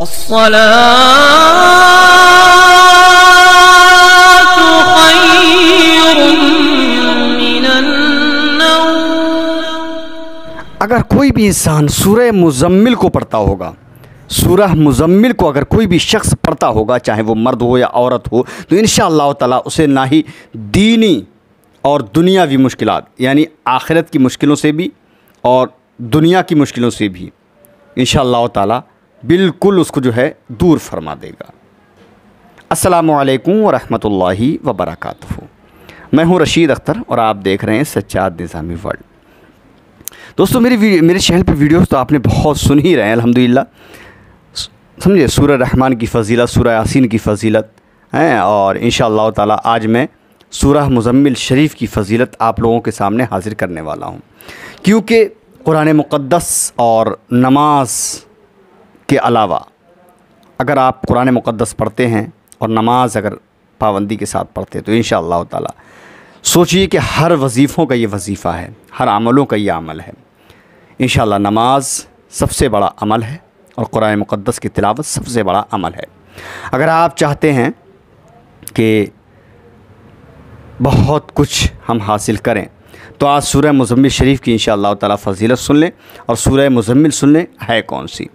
अगर कोई भी इंसान सूर्य मुजम्मिल को पढ़ता होगा सूरह मुजम्मिल को अगर कोई भी शख्स पढ़ता होगा चाहे वो मर्द हो या औरत हो तो इन ताला उसे ना ही दीनी और दुनियावी मुश्किल यानी आखिरत की मुश्किलों से भी और दुनिया की मुश्किलों से भी इन ताला बिल्कुल उसको जो है दूर फरमा देगा असलकम वरहमल वबरक मैं हूँ रशीद अख्तर और आप देख रहे हैं सच्चा निज़ामी वर्ल्ड दोस्तों मेरी मेरे चैनल पे वीडियोस तो आपने बहुत सुन ही रहे हैं अल्हम्दुलिल्लाह समझे सूर्य रहमान की फजीलत सूर्य यासिन की फजीलत हैं और इन ताला आज मैं सूरह मुजम्मिल शरीफ की फजीलत आप लोगों के सामने हाजिर करने वाला हूँ क्योंकि कुरान मुक़दस और नमाज के अलावा अगर आप कुरान मुक़दस पढ़ते हैं और नमाज अगर पाबंदी के साथ पढ़ते हैं तो इन ताला सोचिए कि हर वजीफ़ों का ये वजीफ़ा है हर अमलों का ये अमल है इन नमाज सबसे बड़ा अमल है और कुरान मुक़दस की तिलावत सबसे बड़ा अमल है अगर आप चाहते हैं कि बहुत कुछ हम हासिल करें तो आज सूर्य मुजम्मिल शरीफ की इन शाह तजीलत सुन लें और सूर्य मुजम्मिल सुन लें है कौन सी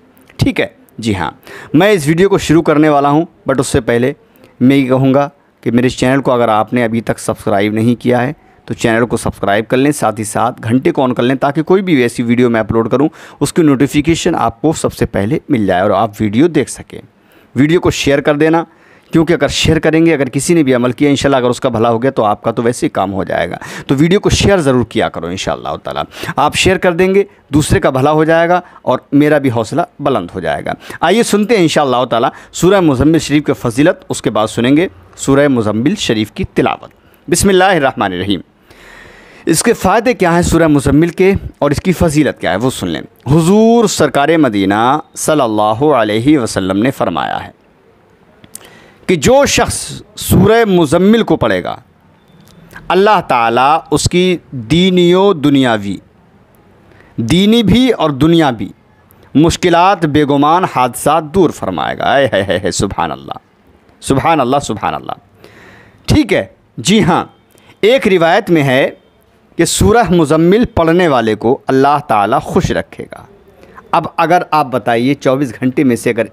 ठीक है जी हाँ मैं इस वीडियो को शुरू करने वाला हूँ बट उससे पहले मैं ये कहूँगा कि मेरे चैनल को अगर आपने अभी तक सब्सक्राइब नहीं किया है तो चैनल को सब्सक्राइब कर लें साथ ही साथ घंटे को ऑन कर लें ताकि कोई भी ऐसी वीडियो मैं अपलोड करूं उसकी नोटिफिकेशन आपको सबसे पहले मिल जाए और आप वीडियो देख सकें वीडियो को शेयर कर देना क्योंकि अगर शेयर करेंगे अगर किसी ने भी अमल किया इंशाल्लाह अगर उसका भला हो गया तो आपका तो वैसे ही काम हो जाएगा तो वीडियो को शेयर ज़रूर किया करो इन ताला आप शेयर कर देंगे दूसरे का भला हो जाएगा और मेरा भी हौसला बुलंद हो जाएगा आइए सुनते हैं इन ताला सूर मुजम्मिल शरीफ की फजीलत उसके बाद सुनेंगे सूरह मुजम्मिल शरीफ की तिलावत बिसमिल्लर रहीम इसके फ़ायदे क्या हैं सूर्य मुजम्मिल के और इसकी फजीलत क्या है वो सुन लें हुजूर सरकार मदीना सल्लल्लाहु अलैहि वसल्लम ने फरमाया है कि जो शख्स सूर मुजम्मिल को पढ़ेगा अल्लाह ताला उसकी दीनियो दुनियावी दीनी भी और दुनिया भी मुश्किलात बेगुमान हादसा दूर फरमाएगा अय है है, है सुबहान अल्लाह सुबहान अल्लाह सुबहान अल्लाह ठीक है जी हाँ एक रिवायत में है कि सूरह मुजम्मिल पढ़ने वाले को अल्लाह ताला खुश रखेगा अब अगर आप बताइए 24 घंटे में से अगर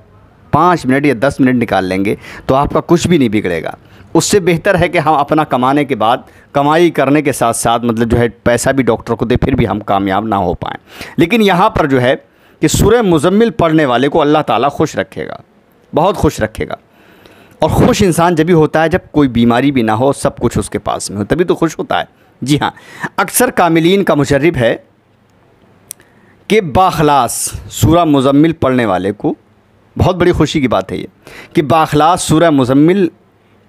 पाँच मिनट या दस मिनट निकाल लेंगे तो आपका कुछ भी नहीं बिगड़ेगा उससे बेहतर है कि हम अपना कमाने के बाद कमाई करने के साथ साथ मतलब जो है पैसा भी डॉक्टर को दे फिर भी हम कामयाब ना हो पाएँ लेकिन यहाँ पर जो है कि सुरह मुजम्मिल पढ़ने वाले को अल्लाह ताला खुश रखेगा बहुत खुश रखेगा और खुश इंसान जब भी होता है जब कोई बीमारी भी ना हो सब कुछ उसके पास में हो तभी तो खुश होता है जी हाँ अक्सर कामिलीन का मशरब है कि बाखलास सूरा मुजम्मिल पढ़ने वाले को बहुत बड़ी खुशी की बात है ये कि बाखलास सूर्य मुजम्मिल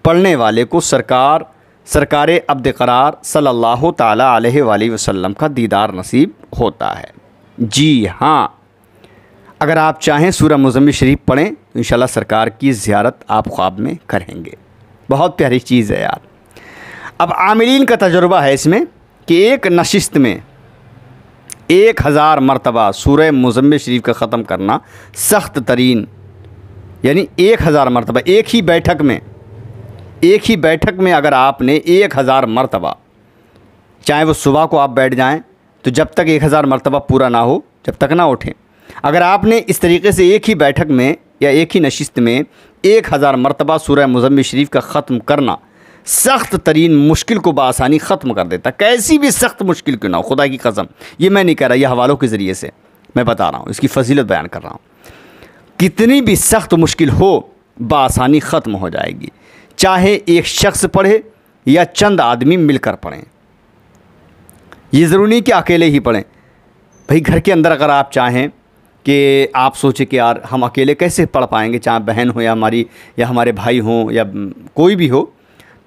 पढ़ने वाले को सरकार सरकार अब्द करार सल्लल्लाहु अलैहि वसल्लम का दीदार नसीब होता है जी हाँ अगर आप चाहें सूर्य मुजम्मिल शरीफ पढ़ें तो इन सरकार की ज़्यारत आप ख्वाब में करेंगे बहुत प्यारी चीज़ है यार अब आमिलीन का तजुर्बा है इसमें कि एक नशिस्त में एक हज़ार मरतबा सूर्य मुजम्मिल शरीफ का ख़त्म करना सख्त तरीन यानी एक हज़ार मरतबा एक ही बैठक में एक ही बैठक में अगर आपने एक हज़ार मरतबा चाहे वो सुबह को आप बैठ जाएं तो जब तक एक हज़ार मरतबा पूरा ना हो जब तक ना उठें अगर आपने इस तरीके से एक ही बैठक में या एक ही नशिस्त में एक हज़ार मरतबा सूर्य मुजम्मिल शरीफ का ख़त्म करना सख्त तरीन मुश्किल को बसानी ख़त्म कर देता कैसी भी सख्त मुश्किल क्यों ना हो खुदा की कसम ये मैं नहीं कह रहा यह हवालों के ज़रिए से मैं बता रहा हूँ इसकी फजीलत बयान कर रहा हूँ कितनी भी सख्त मुश्किल हो बासानी ख़त्म हो जाएगी चाहे एक शख्स पढ़े या चंद आदमी मिलकर पढ़ें ये ज़रूरी नहीं कि अकेले ही पढ़ें भाई घर के अंदर अगर आप चाहें कि आप सोचें कि यार हम अकेले कैसे पढ़ पाएंगे चाहे बहन हो या हमारी या हमारे भाई हों या कोई भी हो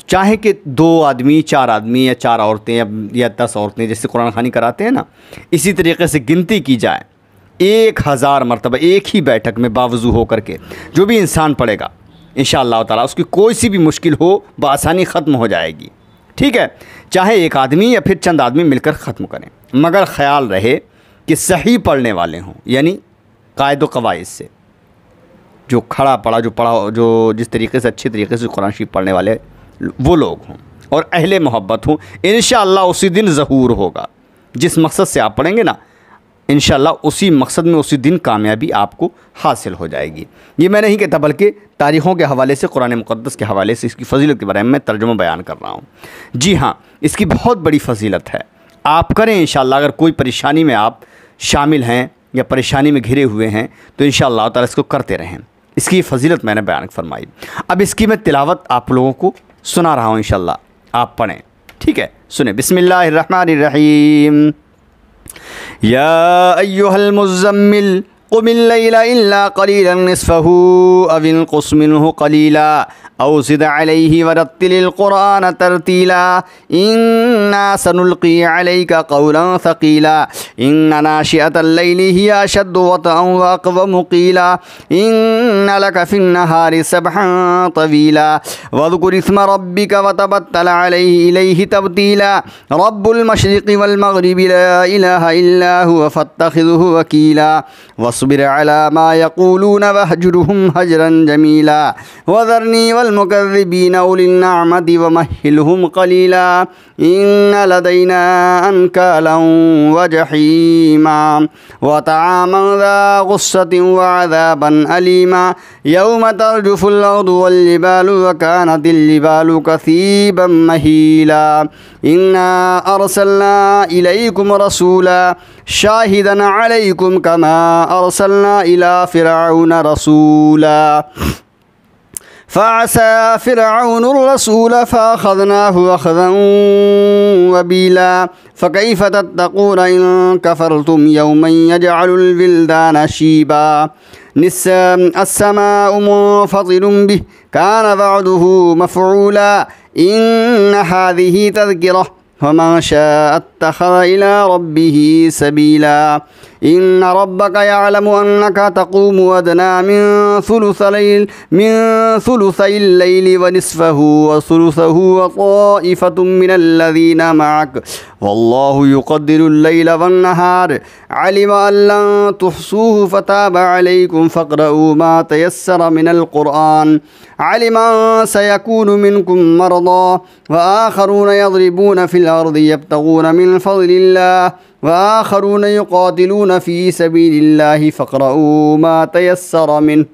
तो चाहे कि दो आदमी चार आदमी या चार औरतें या या दस औरतें जैसे कुरान खानी कराते हैं ना इसी तरीके से गिनती की जाए एक हज़ार मरतबा एक ही बैठक में बावजू होकर के जो भी इंसान पढ़ेगा इन ताला उसकी कोई सी भी मुश्किल हो बसानी ख़त्म हो जाएगी ठीक है चाहे एक आदमी या फिर चंद आदमी मिलकर ख़त्म करें मगर ख्याल रहे कि सही पढ़ने वाले हों यानी कायद कवायद से जो खड़ा पढ़ा जो पढ़ा जो जिस तरीके से अच्छे तरीके से कुरान शरीफ पढ़ने वाले वो लोग हों और अहले मोहब्बत हों इन उसी दिन ज़हूर होगा जिस मकसद से आप पढ़ेंगे ना इन उसी मकसद में उसी दिन कामयाबी आपको हासिल हो जाएगी ये मैं नहीं कहता बल्कि तारीख़ों के हवाले से कुरान मुक़दस के हवाले से इसकी फजीलत के बारे में मैं तर्जुमा बयान कर रहा हूँ जी हाँ इसकी बहुत बड़ी फजीलत है आप करें इन अगर कोई परेशानी में आप शामिल हैं या परेशानी में घिरे हुए हैं तो इन ताला इसको करते रहें इसकी फजीलत मैंने बयान फरमाई अब इसकी मैं तिलावत आप लोगों को सुना रहा हूँ इन आप पढ़ें ठीक है सुने रहीम يا أيها المزمل قم الليل إلا قليلا نصفه أو انقص منه قليلا أو زد عليه ورتل القرآن ترتيلا إنا سنلقي عليك قولا ثقيلا إن ناشئة الليل هي أشد وطئا وأقوم قيلا إن لك في النهار سبحا طويلا واذكر اسم ربك وتبتل عليه إليه تبتيلا رب المشرق والمغرب لا إله إلا هو فاتخذه وكيلا واصبر على ما يقولون واهجرهم هجرا جميلا وذرني والمكذبين أولي النعمة ومهلهم قليلا إن لدينا أنكالا وجحيما وطعاما ذا غصة وعذابا أليما يوم ترجف الأرض والجبال وكانت الجبال كثيبا مهيلا إنا أرسلنا إليكم رسولا شاهدا عليكم كما أرسلنا إلى فرعون رسولا فعسى فرعون الرسول فأخذناه أخذا وبيلا فكيف تتقون إن كفرتم يوما يجعل البلدان شيبا نس السماء منفطر به كان بعده مفعولا إن هذه تذكره ومن شاء اتخذ إلى ربه سبيلا إن ربك يعلم أنك تقوم أدنى من ثلث ليل من ثلثي الليل ونصفه وثلثه وطائفة من الذين معك والله يقدر الليل والنهار علم أن لن تحصوه فتاب عليكم فاقرؤوا ما تيسر من القرآن علم أن سيكون منكم مرضى وآخرون يضربون في الأرض الأرض يبتغون من فضل الله وآخرون يقاتلون في سبيل الله فاقرؤوا ما تيسر منه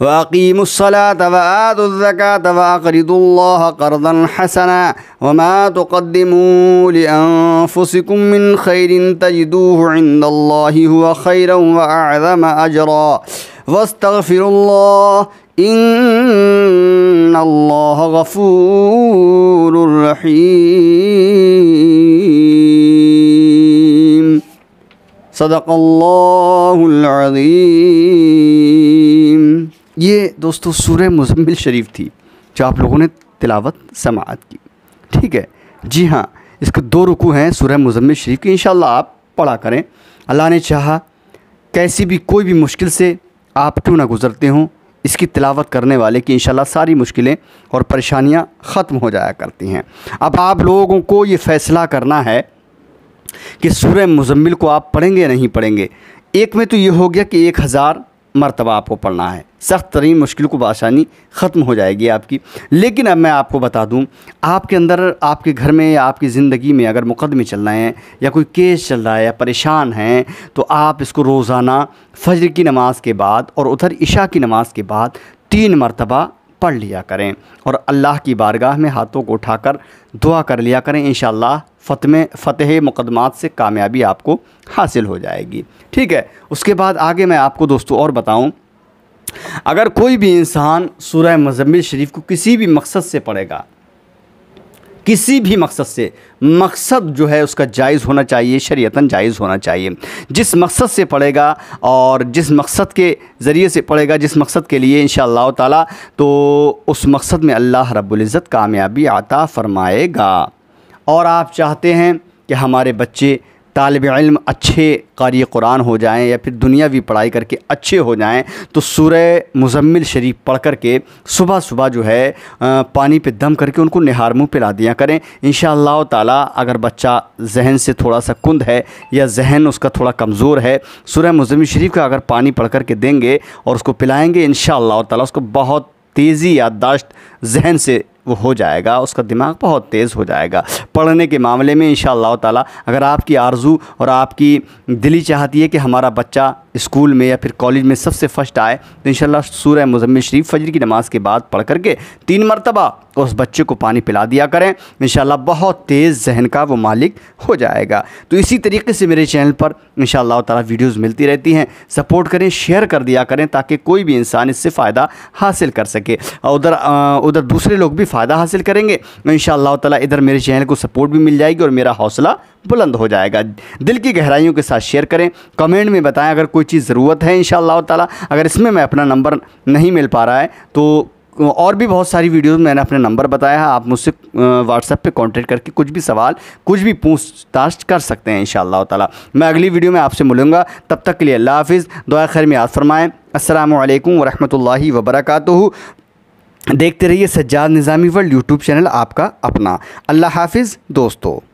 وأقيموا الصلاة وآتوا الزكاة وأقرضوا الله قرضا حسنا وما تقدموا لأنفسكم من خير تجدوه عند الله هو خيرا وأعظم أجرا واستغفروا الله إن رحيم صدق الله العظيم ये दोस्तों सूर्य मुजम्मिल शरीफ थी जो आप लोगों ने तिलावत समात की ठीक है जी हाँ इसके दो रुकू हैं सूर्य मुजम्मिल शरीफ की इन आप पढ़ा करें अल्लाह ने चाहा कैसी भी कोई भी मुश्किल से आप क्यों ना गुज़रते हों इसकी तिलावत करने वाले की इन सारी मुश्किलें और परेशानियाँ ख़त्म हो जाया करती हैं अब आप लोगों को ये फ़ैसला करना है कि सूर्य मुजम्मिल को आप पढ़ेंगे या नहीं पढ़ेंगे एक में तो ये हो गया कि एक हज़ार मरतबा आपको पढ़ना है सख्त तरीन मुश्किल को बसानी ख़त्म हो जाएगी आपकी लेकिन अब मैं आपको बता दूं आपके अंदर आपके घर में या आपकी ज़िंदगी में अगर मुकदमे चल रहे हैं या कोई केस चल रहा है या परेशान हैं तो आप इसको रोज़ाना फजर की नमाज के बाद और उधर इशा की नमाज के बाद तीन मरतबा पढ़ लिया करें और अल्लाह की बारगाह में हाथों को उठाकर दुआ कर लिया करें इन फतमे फतेह मुकदमात से कामयाबी आपको हासिल हो जाएगी ठीक है उसके बाद आगे मैं आपको दोस्तों और बताऊं अगर कोई भी इंसान सूरह मजम्मिल शरीफ को किसी भी मकसद से पढ़ेगा किसी भी मकसद से मकसद जो है उसका जायज़ होना चाहिए शरीयतन जायज़ होना चाहिए जिस मकसद से पढ़ेगा और जिस मकसद के ज़रिए से पढ़ेगा जिस मकसद के लिए इन ताला तो उस मकसद में अल्लाह रब्ज़त कामयाबी आता फ़रमाएगा और आप चाहते हैं कि हमारे बच्चे तालब इल्म अच्छे कारी कुरान हो जाएं या फिर दुनियावी पढ़ाई करके अच्छे हो जाएं तो सूरह मुजम्मिल शरीफ पढ़ कर के सुबह सुबह जो है पानी पे दम करके उनको निहार मुँह पिला दिया करें इन ताला अगर बच्चा जहन से थोड़ा सा कुंद है या जहन उसका थोड़ा कमज़ोर है सूरह मुजम्मिल शरीफ का अगर पानी पढ़ कर के देंगे और उसको पिलाएँगे इन शाह तक बहुत तेज़ी याददाश्त जहन से वो हो जाएगा उसका दिमाग बहुत तेज़ हो जाएगा पढ़ने के मामले में इन ताला अगर आपकी आरजू और आपकी दिली चाहती है कि हमारा बच्चा स्कूल में या फिर कॉलेज में सबसे फर्स्ट आए तो इन सूर्य मुजम्मिल शरीफ फजर की नमाज़ के बाद पढ़ करके तीन मरतबा उस बच्चे को पानी पिला दिया करें इन बहुत तेज़ जहन का वो मालिक हो जाएगा तो इसी तरीके से मेरे चैनल पर इन ताला वीडियोस मिलती रहती हैं सपोर्ट करें शेयर कर दिया करें ताकि कोई भी इंसान इससे फ़ायदा हासिल कर सके और उधर उधर दूसरे लोग भी फ़ायदा हासिल करेंगे इन ताला इधर मेरे चैनल को सपोर्ट भी मिल जाएगी और मेरा हौसला बुलंद हो जाएगा दिल की गहराइयों के साथ शेयर करें कमेंट में बताएं अगर कोई कोई चीज़ ज़रूरत है इन ताला अगर इसमें मैं अपना नंबर नहीं मिल पा रहा है तो और भी बहुत सारी वीडियोस मैंने अपने नंबर बताया है आप मुझसे व्हाट्सएप पे कांटेक्ट करके कुछ भी सवाल कुछ भी पूछताछ कर सकते हैं इन ताला मैं अगली वीडियो में आपसे मिलूँगा तब तक के लिए अल्लाह हाफिज़ दुआ खैर में याद फरमाएँ असल वरहमल वबरक देखते रहिए Sajjad Nizami world YouTube channel आपका अपना अल्लाह हाफिज़ दोस्तों